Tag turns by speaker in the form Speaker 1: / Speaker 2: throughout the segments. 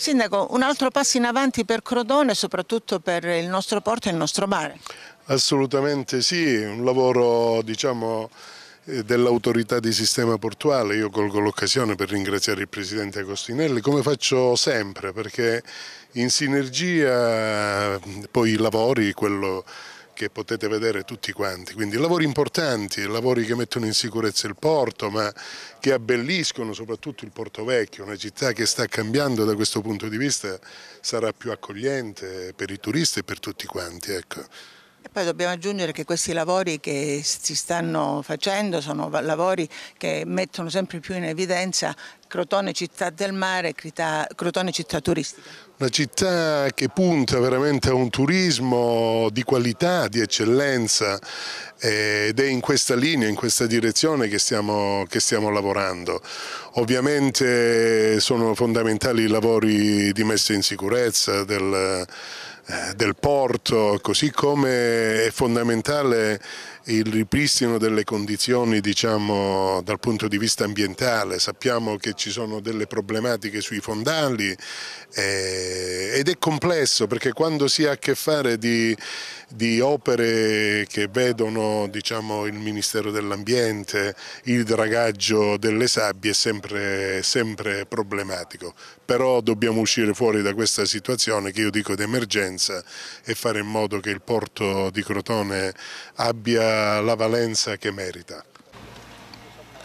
Speaker 1: Sindaco, un altro passo in avanti per Crodone, soprattutto per il nostro porto e il nostro mare.
Speaker 2: Assolutamente sì, un lavoro diciamo, eh, dell'autorità di sistema portuale, io colgo l'occasione per ringraziare il Presidente Agostinelli, come faccio sempre, perché in sinergia eh, poi i lavori, quello che potete vedere tutti quanti, quindi lavori importanti, lavori che mettono in sicurezza il porto ma che abbelliscono soprattutto il Porto Vecchio, una città che sta cambiando da questo punto di vista sarà più accogliente per i turisti e per tutti quanti. Ecco.
Speaker 1: E poi dobbiamo aggiungere che questi lavori che si stanno facendo sono lavori che mettono sempre più in evidenza Crotone città del mare, Crotone
Speaker 2: città turistica. Una città che punta veramente a un turismo di qualità, di eccellenza eh, ed è in questa linea, in questa direzione che stiamo, che stiamo lavorando. Ovviamente eh, sono fondamentali i lavori di messa in sicurezza del eh, del porto, così come è fondamentale il ripristino delle condizioni diciamo, dal punto di vista ambientale, sappiamo che ci sono delle problematiche sui fondali eh, ed è complesso perché quando si ha a che fare di, di opere che vedono diciamo, il Ministero dell'Ambiente, il dragaggio delle sabbie è sempre, sempre problematico, però dobbiamo uscire fuori da questa situazione che io dico d'emergenza valenza e fare in modo che il porto di Crotone abbia la valenza che merita.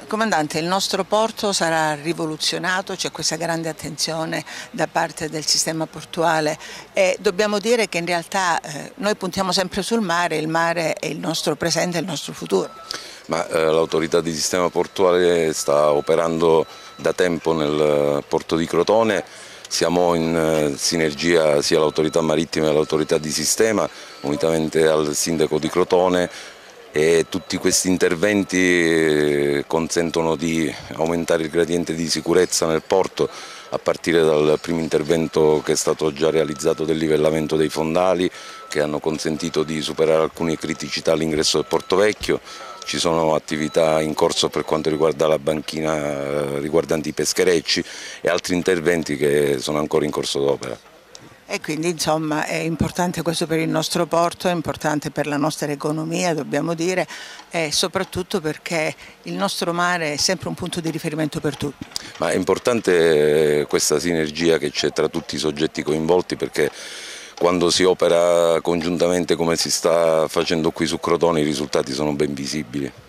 Speaker 1: Comandante, il nostro porto sarà rivoluzionato, c'è questa grande attenzione da parte del sistema portuale e dobbiamo dire che in realtà eh, noi puntiamo sempre sul mare, il mare è il nostro presente il nostro futuro.
Speaker 3: Ma eh, l'autorità di sistema portuale sta operando da tempo nel porto di Crotone siamo in eh, sinergia sia l'autorità marittima che l'autorità di sistema, unitamente al sindaco di Crotone e tutti questi interventi eh, consentono di aumentare il gradiente di sicurezza nel porto a partire dal primo intervento che è stato già realizzato del livellamento dei fondali che hanno consentito di superare alcune criticità all'ingresso del Porto Vecchio ci sono attività in corso per quanto riguarda la banchina eh, riguardanti i pescherecci e altri interventi che sono ancora in corso d'opera.
Speaker 1: E quindi insomma è importante questo per il nostro porto, è importante per la nostra economia, dobbiamo dire, e soprattutto perché il nostro mare è sempre un punto di riferimento per tutti.
Speaker 3: Ma è importante eh, questa sinergia che c'è tra tutti i soggetti coinvolti perché quando si opera congiuntamente come si
Speaker 1: sta facendo qui su Crotone i risultati sono ben visibili.